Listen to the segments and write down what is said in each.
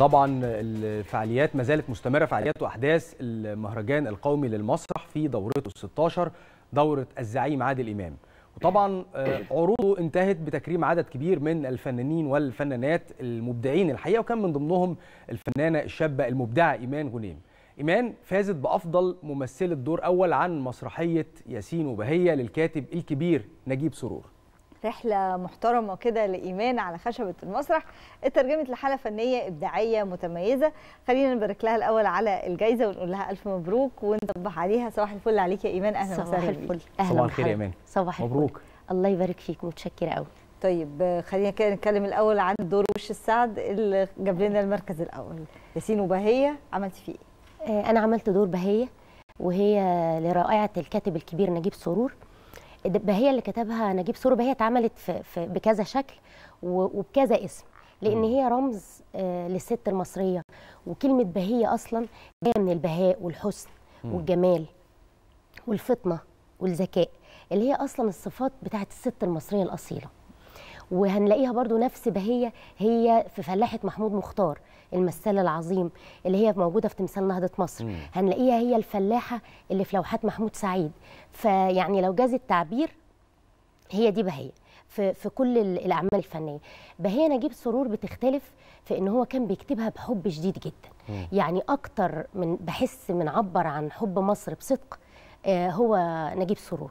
طبعا الفعاليات ما زالت مستمره فعاليات واحداث المهرجان القومي للمسرح في دورته ال 16 دوره الزعيم عادل امام وطبعا آه، عروضه انتهت بتكريم عدد كبير من الفنانين والفنانات المبدعين الحقيقه وكان من ضمنهم الفنانه الشابه المبدعه ايمان غنيم إيمان فازت بأفضل ممثلة دور أول عن مسرحية ياسين وبهية للكاتب الكبير نجيب سرور رحله محترمه كده لايمان على خشبه المسرح اترجمت لحاله فنيه ابداعيه متميزه خلينا نبارك لها الاول على الجائزه ونقول لها الف مبروك ونصبح عليها صباح الفل عليك يا ايمان اهلا وسهلا صباح الفل اهلا صباح الخير يا ايمان صباح الفل مبروك الله يبارك فيك متشكره قوي طيب خلينا كده نتكلم الاول عن دور وش السعد اللي جاب لنا المركز الاول ياسين وبهيه عملتي فيه ايه؟ آه، انا عملت دور بهيه وهي لرائعه الكاتب الكبير نجيب سرور إيه هي اللي كتبها نجيب سوري هي اتعملت في, في بكذا شكل وبكذا اسم لان هي رمز آه، للست المصريه وكلمه بهيه اصلا جايه من البهاء والحسن والجمال والفطنه والذكاء اللي هي اصلا الصفات بتاعت الست المصريه الاصيله وهنلاقيها برضو نفس بهية هي في فلاحة محمود مختار المثال العظيم اللي هي موجودة في تمثال نهضة مصر مم. هنلاقيها هي الفلاحة اللي في لوحات محمود سعيد فيعني لو جاز التعبير هي دي بهية في, في كل الأعمال الفنية بهية نجيب سرور بتختلف في ان هو كان بيكتبها بحب شديد جدا مم. يعني اكتر من بحس من عبر عن حب مصر بصدق آه هو نجيب سرور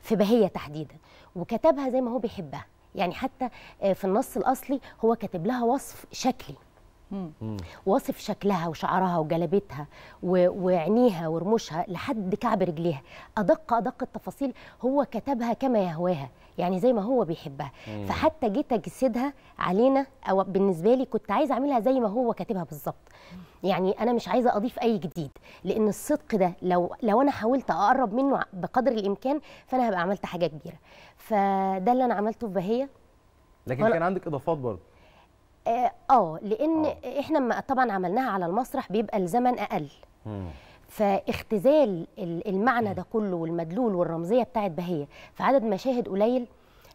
في بهية تحديدا وكتبها زي ما هو بيحبها يعني حتى آه، في النص الاصلي هو كاتب لها وصف شكلي واصف شكلها وشعرها وجلابتها وعينيها ورموشها لحد كعب رجليها ادق ادق التفاصيل هو كتبها كما يهواها يعني زي ما هو بيحبها مم. فحتى جيت تجسيدها علينا او بالنسبه لي كنت عايزه اعملها زي ما هو كاتبها بالظبط يعني انا مش عايزه اضيف اي جديد لان الصدق ده لو لو انا حاولت اقرب منه بقدر الامكان فانا هبقى عملت حاجه كبيره فده اللي انا عملته في بهيه لكن كان عندك اضافات برضه آه،, اه لان أوه. احنا طبعا عملناها على المسرح بيبقى الزمن اقل مم. فاختزال المعنى ده كله والمدلول والرمزيه بتاعت بهيه في عدد مشاهد قليل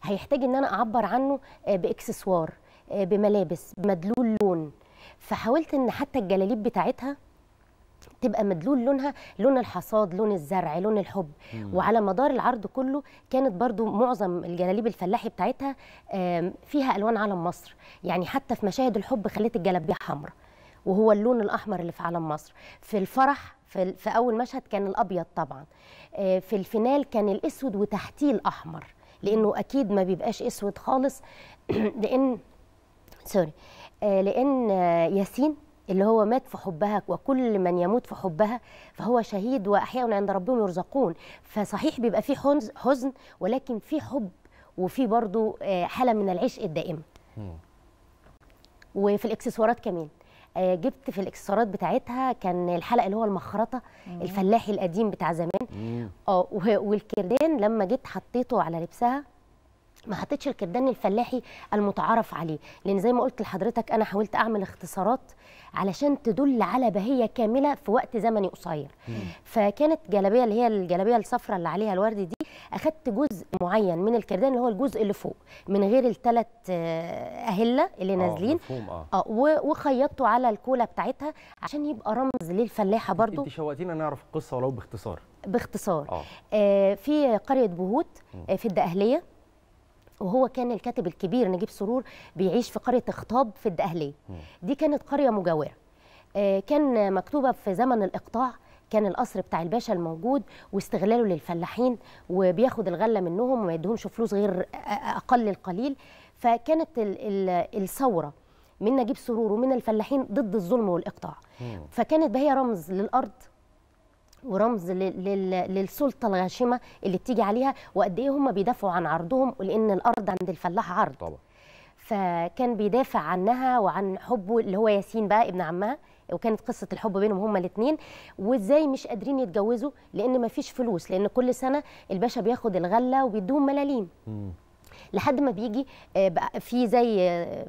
هيحتاج ان انا اعبر عنه آه، باكسسوار آه، بملابس بمدلول لون فحاولت ان حتى الجلاليب بتاعتها تبقى مدلول لونها لون الحصاد لون الزرع لون الحب مم. وعلى مدار العرض كله كانت برضو معظم الجلاليب الفلاحي بتاعتها فيها الوان علم مصر يعني حتى في مشاهد الحب خليت الجلابيه حمراء وهو اللون الاحمر اللي في علم مصر في الفرح في, في اول مشهد كان الابيض طبعا آه، في الفينال كان الاسود وتحتيه الاحمر لانه اكيد ما بيبقاش اسود خالص لان سوري آه، لان آه، ياسين اللي هو مات في حبها وكل من يموت في حبها فهو شهيد واحياء عند ربهم يرزقون فصحيح بيبقى في حزن ولكن في حب وفي برضو آه، حاله من العشق الدائم وفي الاكسسوارات كمان آه، جبت في الاكسسوارات بتاعتها كان الحلقه اللي هو المخرطه الفلاحي القديم بتاع زمان اه والكردان لما جيت حطيته على لبسها ما حطيتش الكبدان الفلاحي المتعارف عليه لان زي ما قلت لحضرتك انا حاولت اعمل اختصارات علشان تدل على بهيه كامله في وقت زمني قصير فكانت جلابيه اللي هي الجلابيه الصفراء اللي عليها الورد دي اخدت جزء معين من الكردان اللي هو الجزء اللي فوق من غير الثلاث آه، اهله اللي آه، نازلين اه, آه وخيطته على الكولا بتاعتها عشان يبقى رمز للفلاحه برضو انت شوقتينا نعرف القصه ولو باختصار باختصار آه. آه في قريه بهوت آه في الدقهليه وهو كان الكاتب الكبير نجيب سرور بيعيش في قريه اخطاب في الدقهليه دي كانت قريه مجاوره آه، كان مكتوبه في زمن الاقطاع كان القصر بتاع الباشا الموجود واستغلاله للفلاحين وبياخد الغله منهم وما يدهمش فلوس غير اقل القليل فكانت الثوره من نجيب سرور ومن الفلاحين ضد الظلم والاقطاع فكانت بهي رمز للارض ورمز للسلطه الغاشمه اللي بتيجي عليها وقد ايه هم بيدافعوا عن عرضهم لان الارض عند الفلاح عرض طبعا فكان بيدافع عنها وعن حبه اللي هو ياسين بقى ابن عمها وكانت قصه الحب بينهم هما الاثنين وازاي مش قادرين يتجوزوا لان مفيش فلوس لان كل سنه الباشا بياخد الغله وبيدوهم ملاليم لحد ما بيجي آه، بقى في زي آه،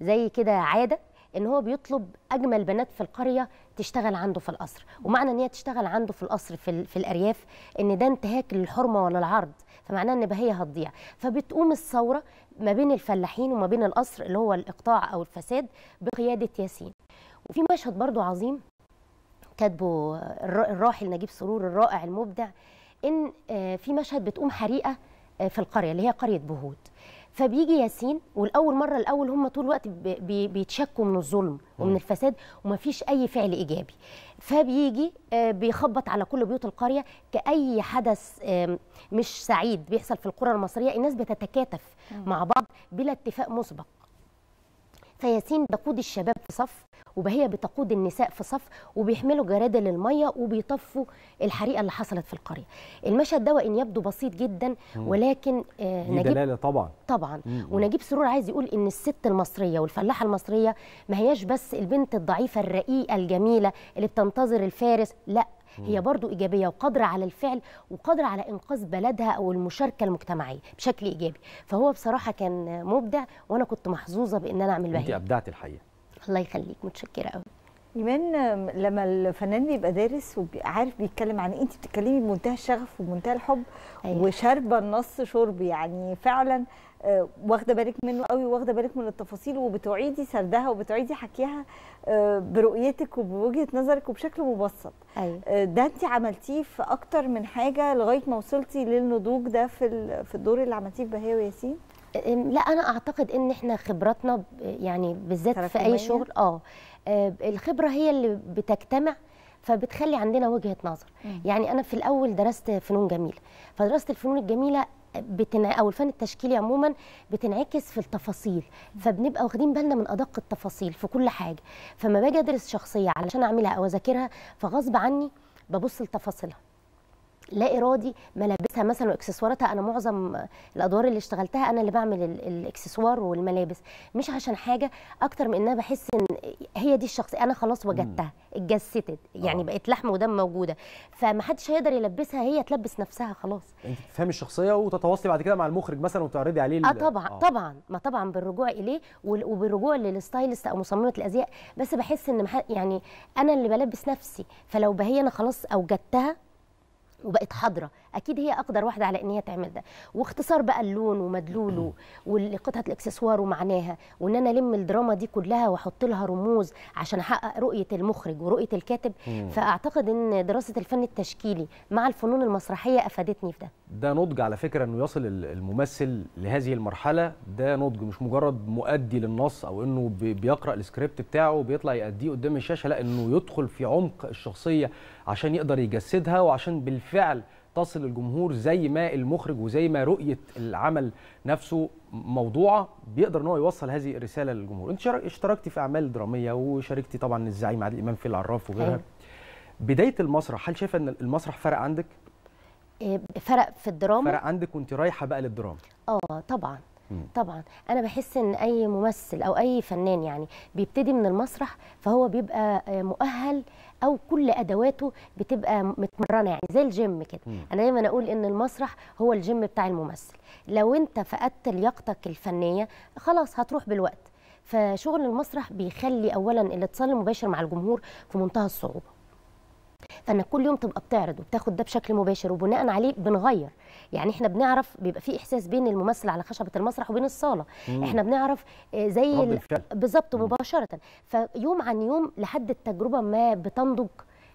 زي كده عاده ان هو بيطلب اجمل بنات في القريه تشتغل عنده في القصر ومعنى ان هي تشتغل عنده في القصر في, في الارياف ان ده انتهاك للحرمه ولا العرض فمعناه ان بهيه هتضيع فبتقوم الثوره ما بين الفلاحين وما بين القصر اللي هو الاقطاع او الفساد بقياده ياسين وفي مشهد برضو عظيم كاتبه الراحل نجيب سرور الرائع المبدع ان آه، في مشهد بتقوم حريقه آه، في القريه اللي هي قريه بهود فبيجي ياسين والاول مره الاول هم طول الوقت بيتشكوا من الظلم ومن الفساد فيش اي فعل ايجابي فبيجي آه، بيخبط على كل بيوت القريه كاي حدث مش سعيد بيحصل في القرى المصريه الناس بتتكاتف مع بعض بلا اتفاق مسبق فياسين بتقود الشباب في صف وبهية بتقود النساء في صف وبيحملوا جرادل المية وبيطفوا الحريقة اللي حصلت في القرية المشهد ده وإن يبدو بسيط جدا ولكن آه نجيب دلالة طبعا طبعا مم. ونجيب سرور عايز يقول إن الست المصرية والفلاحة المصرية ما هياش بس البنت الضعيفة الرقيقة الجميلة اللي بتنتظر الفارس لا هي برضو إيجابية وقادرة على الفعل وقادرة على إنقاذ بلدها أو المشاركة المجتمعية بشكل إيجابي فهو بصراحة كان مبدع وأنا كنت محظوظة بأن أنا أعمل بهي أنت أبدعت الحقيقة الله يخليك متشكرة قوي إيمان لما الفنان بيبقى دارس وبيبقى عارف بيتكلم عن إيه أنت بتتكلمي بمنتهى الشغف ومنتهى الحب أيوة. وشاربة النص شرب يعني فعلا آه، واخده بالك منه قوي واخده بالك من التفاصيل وبتعيدي سردها وبتعيدي حكيها آه، برؤيتك وبوجهه نظرك وبشكل مبسط أيوة. آه، ده انت عملتيه في اكتر من حاجه لغايه ما وصلتي للنضوج ده في في الدور اللي عملتيه في بهيه وياسين لا انا اعتقد ان احنا خبراتنا يعني بالذات في اي شغل اه آه، الخبره هي اللي بتجتمع فبتخلي عندنا وجهه نظر مم. يعني انا في الاول درست فنون جميله فدراسه الفنون الجميله بتنع... او الفن التشكيلي عموما بتنعكس في التفاصيل فبنبقى واخدين بالنا من ادق التفاصيل في كل حاجه فما باجي ادرس شخصيه علشان اعملها او اذاكرها فغصب عني ببص لتفاصيلها لا ارادي ملابسها مثلا واكسسواراتها انا معظم الادوار اللي اشتغلتها انا اللي بعمل الاكسسوار والملابس مش عشان حاجه اكتر من انها بحس ان هي دي الشخصيه انا خلاص وجدتها اتجسدت يعني آه. بقت لحم ودم موجوده فمحدش هيقدر يلبسها هي تلبس نفسها خلاص انت تفهمي الشخصيه وتتواصلي بعد كده مع المخرج مثلا وتعرضي عليه اه طبعا آه. طبعا ما طبعا بالرجوع اليه وبالرجوع للستايلست او مصممه الازياء بس بحس ان يعني انا اللي بلبس نفسي فلو هي انا خلاص اوجدتها وبقت حاضره اكيد هي اقدر واحده على ان هي تعمل ده واختصار بقى اللون ومدلوله وقطعه الاكسسوار ومعناها وان انا الم الدراما دي كلها واحط لها رموز عشان احقق رؤيه المخرج ورؤيه الكاتب فاعتقد ان دراسه الفن التشكيلي مع الفنون المسرحيه افادتني في ده ده نضج على فكره انه يصل الممثل لهذه المرحله ده نضج مش مجرد مؤدي للنص او انه بيقرا السكريبت بتاعه وبيطلع يأديه قدام الشاشه لا انه يدخل في عمق الشخصيه عشان يقدر يجسدها وعشان بالفعل تصل الجمهور زي ما المخرج وزي ما رؤيه العمل نفسه موضوعه بيقدر ان هو يوصل هذه الرساله للجمهور انت اشتركتي في اعمال دراميه وشاركتي طبعا الزعيم عادل امام في العراف وغيرها أيوه. بدايه المسرح هل شايفه ان المسرح فرق عندك آه، فرق في الدراما فرق عندك وانت رايحه بقى للدراما اه طبعا طبعا انا بحس ان اي ممثل او اي فنان يعني بيبتدي من المسرح فهو بيبقى آه، مؤهل او كل ادواته بتبقى متمرنه يعني زي الجيم كده انا دايما اقول ان المسرح هو الجيم بتاع الممثل لو انت فقدت لياقتك الفنيه خلاص هتروح بالوقت فشغل المسرح بيخلي اولا الاتصال المباشر مع الجمهور في منتهى الصعوبه فانك كل يوم تبقى بتعرض وبتاخد ده بشكل مباشر وبناء عليه بنغير يعني احنا بنعرف بيبقى في احساس بين الممثل على خشبه المسرح وبين الصاله مم. احنا بنعرف آه، زي بالظبط مباشره فيوم عن يوم لحد التجربه ما بتنضج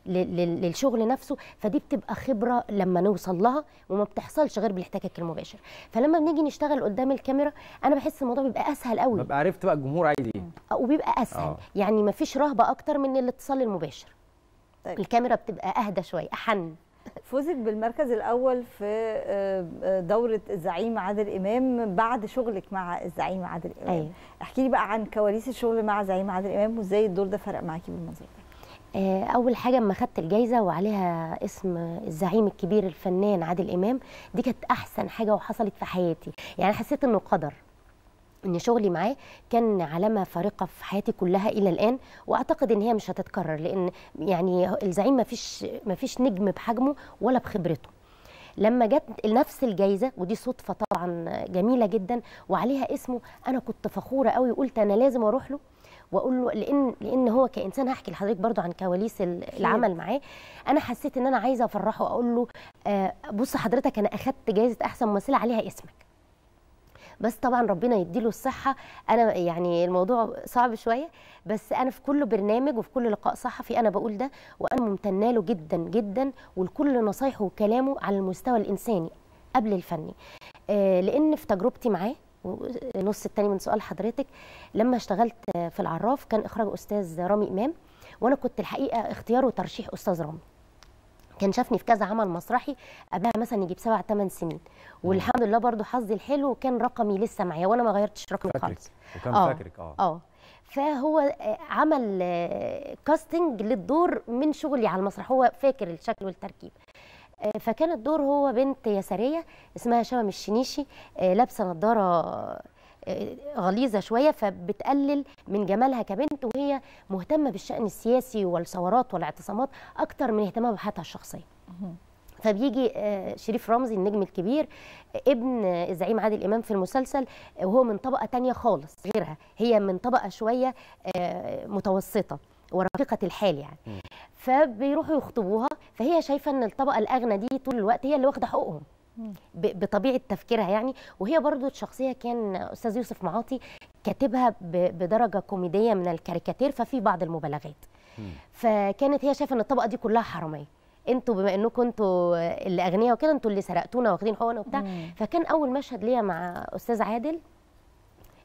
للشغل نفسه فدي بتبقى خبره لما نوصل لها وما بتحصلش غير بالاحتكاك المباشر فلما بنيجي نشتغل قدام الكاميرا انا بحس الموضوع بيبقى اسهل قوي ببقى عرفت بقى الجمهور عايز ايه آه، وبيبقى اسهل أوه. يعني ما فيش رهبه اكتر من الاتصال المباشر طيب. الكاميرا بتبقى اهدى شويه احن فوزك بالمركز الاول في آه، آه، دوره الزعيم عادل امام بعد شغلك مع الزعيم عادل امام أيوه. احكي لي بقى عن كواليس الشغل مع زعيم عادل امام وازاي الدور ده فرق معاكي بالمنظر آه، اول حاجه اما خدت الجايزه وعليها اسم الزعيم الكبير الفنان عادل امام دي كانت احسن حاجه وحصلت في حياتي يعني حسيت انه قدر ان شغلي معاه كان علامه فارقه في حياتي كلها الى الان واعتقد ان هي مش هتتكرر لان يعني الزعيم ما فيش ما فيش نجم بحجمه ولا بخبرته لما جت نفس الجايزه ودي صدفه طبعا جميله جدا وعليها اسمه انا كنت فخوره قوي وقلت انا لازم اروح له واقول له لان لان هو كانسان هحكي لحضرتك برضو عن كواليس العمل معاه انا حسيت ان انا عايزه افرحه اقول له آه، بص حضرتك انا اخذت جايزه احسن ممثله عليها اسمك بس طبعا ربنا يديله الصحه انا يعني الموضوع صعب شويه بس انا في كل برنامج وفي كل لقاء صحفي انا بقول ده وانا ممتنه له جدا جدا ولكل نصايحه وكلامه على المستوى الانساني قبل الفني آه، لان في تجربتي معاه نص التاني من سؤال حضرتك لما اشتغلت في العراف كان اخراج استاذ رامي امام وانا كنت الحقيقه اختياره وترشيح استاذ رامي كان شافني في كذا عمل مسرحي قبلها مثلا يجيب سبع ثمان سنين والحمد لله برضو حظي الحلو وكان رقمي لسه معايا وانا ما غيرتش رقمي خالص وكان آه. فاكرك اه اه فهو آه، عمل كاستنج آه، للدور من شغلي على المسرح هو فاكر الشكل والتركيب آه، فكان الدور هو بنت يساريه اسمها شمم الشنيشي لابسه نظاره غليظه شويه فبتقلل من جمالها كبنت وهي مهتمه بالشان السياسي والثورات والاعتصامات اكتر من اهتمامها بحياتها الشخصيه فبيجي آه، شريف رمزي النجم الكبير ابن آه، الزعيم عادل امام في المسلسل وهو من طبقه تانية خالص غيرها هي من طبقه شويه آه، متوسطه ورقيقه الحال يعني فبيروحوا يخطبوها فهي شايفه ان الطبقه الاغنى دي طول الوقت هي اللي واخده حقوقهم بطبيعه تفكيرها يعني وهي برضو شخصيه كان استاذ يوسف معاطي كاتبها بدرجه كوميديه من الكاريكاتير ففي بعض المبالغات فكانت هي شايفه ان الطبقه دي كلها حراميه انتوا بما انكم انتوا اللي اغنياء وكده انتوا اللي سرقتونا واخدين حقوقنا وبتاع فكان اول مشهد ليا مع استاذ عادل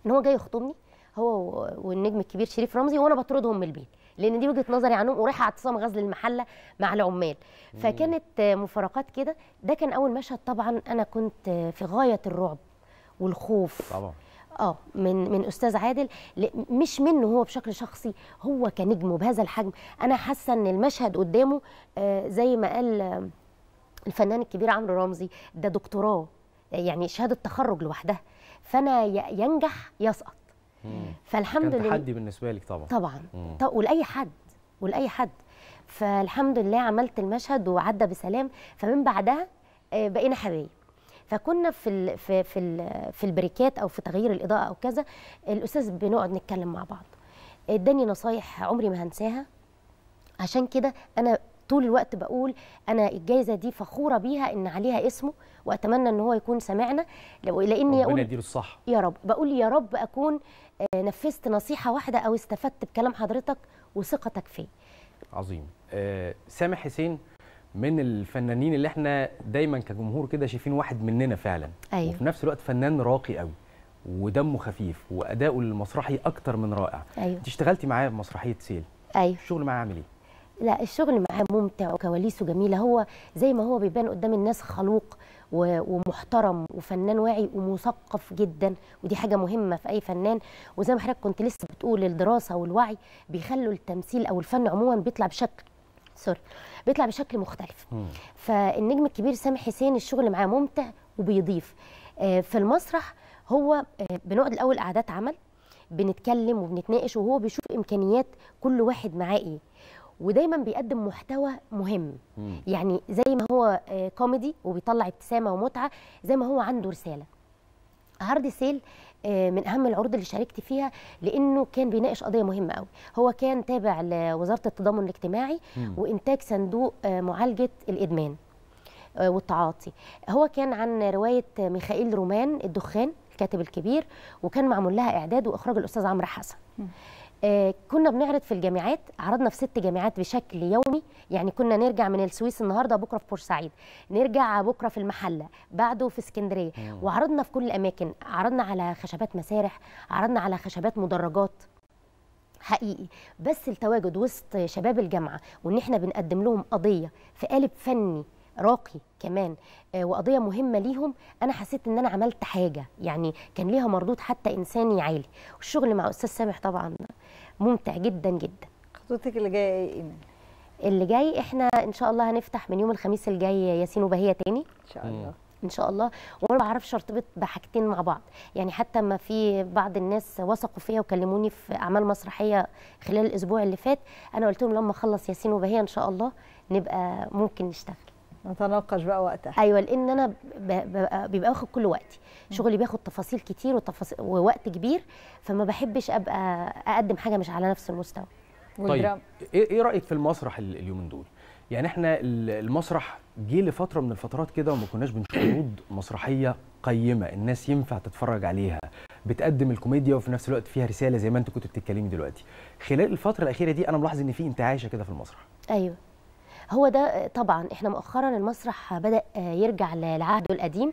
ان هو جاي يخطبني هو والنجم الكبير شريف رمزي وانا بطردهم من البيت لان دي وجهه نظري عنهم ورايحه اعتصام غزل المحله مع العمال فكانت مفارقات كده ده كان اول مشهد طبعا انا كنت في غايه الرعب والخوف طبعا اه من من استاذ عادل مش منه هو بشكل شخصي هو كنجم بهذا الحجم انا حاسه ان المشهد قدامه آه، زي ما قال آه، الفنان الكبير عمرو رمزي ده دكتوراه يعني شهاده تخرج لوحدها فانا ينجح يسقط فالحمد لله كان تحدي لل... بالنسبه لك طبعا طبعا طب ولاي حد ولاي حد فالحمد لله عملت المشهد وعدى بسلام فمن بعدها آه، بقينا حبايب فكنا في الـ في في في البريكات او في تغيير الاضاءه او كذا الاستاذ بنقعد نتكلم مع بعض اداني نصايح عمري ما هنساها عشان كده انا طول الوقت بقول انا الجايزه دي فخوره بيها ان عليها اسمه واتمنى ان هو يكون سامعنا لاني اقول ربنا يديله الصح يا رب بقول يا رب اكون آه، نفذت نصيحه واحده او استفدت بكلام حضرتك وثقتك فيه عظيم آه سامح حسين من الفنانين اللي احنا دايما كجمهور كده شايفين واحد مننا فعلا أيوة. وفي نفس الوقت فنان راقي قوي ودمه خفيف واداؤه المسرحي اكتر من رائع أيوة. انت اشتغلتي معاه في مسرحيه سيل أيوة. الشغل معاه عامل ايه لا الشغل معاه ممتع وكواليسه جميله هو زي ما هو بيبان قدام الناس خلوق ومحترم وفنان واعي ومثقف جدا ودي حاجه مهمه في اي فنان وزي ما حضرتك كنت لسه بتقول الدراسه والوعي بيخلوا التمثيل او الفن عموما بيطلع بشكل سوري بيطلع بشكل مختلف م. فالنجم الكبير سامح حسين الشغل معاه ممتع وبيضيف آه، في المسرح هو آه، بنقعد الاول قعدات عمل بنتكلم وبنتناقش وهو بيشوف امكانيات كل واحد معاه ايه ودايما بيقدم محتوى مهم مم. يعني زي ما هو آه، كوميدي وبيطلع ابتسامه ومتعه زي ما هو عنده رساله هارد سيل آه، من اهم العروض اللي شاركت فيها لانه كان بيناقش قضيه مهمه قوي هو كان تابع لوزاره التضامن الاجتماعي مم. وانتاج صندوق آه، معالجه الادمان والتعاطي هو كان عن روايه ميخائيل رومان الدخان الكاتب الكبير وكان معمول لها اعداد واخراج الاستاذ عمرو حسن آه، كنا بنعرض في الجامعات عرضنا في ست جامعات بشكل يومي يعني كنا نرجع من السويس النهارده بكره في بورسعيد نرجع بكره في المحله بعده في اسكندريه وعرضنا في كل الاماكن عرضنا على خشبات مسارح عرضنا على خشبات مدرجات حقيقي بس التواجد وسط شباب الجامعه وان احنا بنقدم لهم قضيه في قالب فني راقي كمان آه، وقضيه مهمه ليهم انا حسيت ان انا عملت حاجه يعني كان ليها مردود حتى انساني عالي والشغل مع استاذ سامح طبعا ممتع جدا جدا خطوتك اللي جايه ايه ايمان اللي جاي احنا ان شاء الله هنفتح من يوم الخميس الجاي ياسين وبهيه تاني ان شاء الله ان شاء الله وانا ما بعرفش ارتبط بحاجتين مع بعض يعني حتى ما في بعض الناس وثقوا فيا وكلموني في اعمال مسرحيه خلال الاسبوع اللي فات انا قلت لهم لما اخلص ياسين وبهيه ان شاء الله نبقى ممكن نشتغل نتناقش بقى وقتها ايوه لان انا بيبقى واخد كل وقتي شغلي بياخد تفاصيل كتير وتفاصيل ووقت كبير فما بحبش ابقى اقدم حاجه مش على نفس المستوى طيب إيه-, ايه رايك في المسرح اليومين دول يعني احنا المسرح جه لفتره من الفترات كده وما كناش بنشوف عروض مسرحيه قيمه الناس ينفع تتفرج عليها بتقدم الكوميديا وفي نفس الوقت فيها رساله زي ما انت كنت بتتكلمي دلوقتي خلال الفتره الاخيره دي انا ملاحظ ان في انتعاشه كده في المسرح ايوه هو ده طبعا احنا مؤخرا المسرح بدا يرجع لعهده القديم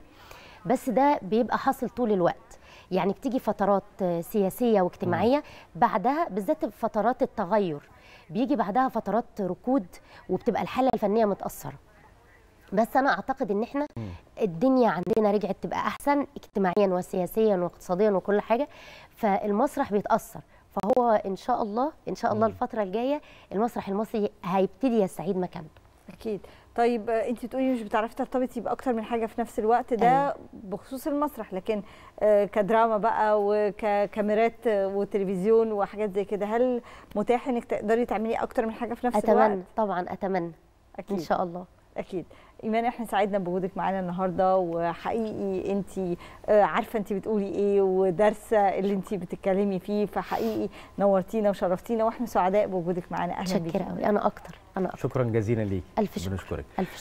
بس ده بيبقى حاصل طول الوقت يعني بتيجي فترات سياسيه واجتماعيه بعدها بالذات فترات التغير بيجي بعدها فترات ركود وبتبقى الحاله الفنيه متاثره بس انا اعتقد ان احنا الدنيا عندنا رجعت تبقى احسن اجتماعيا وسياسيا واقتصاديا وكل حاجه فالمسرح بيتاثر فهو ان شاء الله ان شاء الله الفتره الجايه المسرح المصري هيبتدي يستعيد مكانته اكيد طيب آه، انت تقولي مش بتعرفي ترتبطي باكتر من حاجه في نفس الوقت ده أيوة. بخصوص المسرح لكن آه، كدراما بقى وككاميرات وتلفزيون وحاجات زي كده هل متاح انك تقدري تعملي اكتر من حاجه في نفس أتمنى الوقت اتمنى طبعا اتمنى أكيد. ان شاء الله اكيد ايمان احنا سعدنا بوجودك معانا النهارده وحقيقي انت آه، عارفه انت بتقولي ايه ودارسه اللي انت بتتكلمي فيه فحقيقي نورتينا وشرفتينا واحنا سعداء بوجودك معانا اهلا بيكي شكرا قوي انا اكتر انا أكتر. شكرا جزيلا ليك الف شكر الف شكر.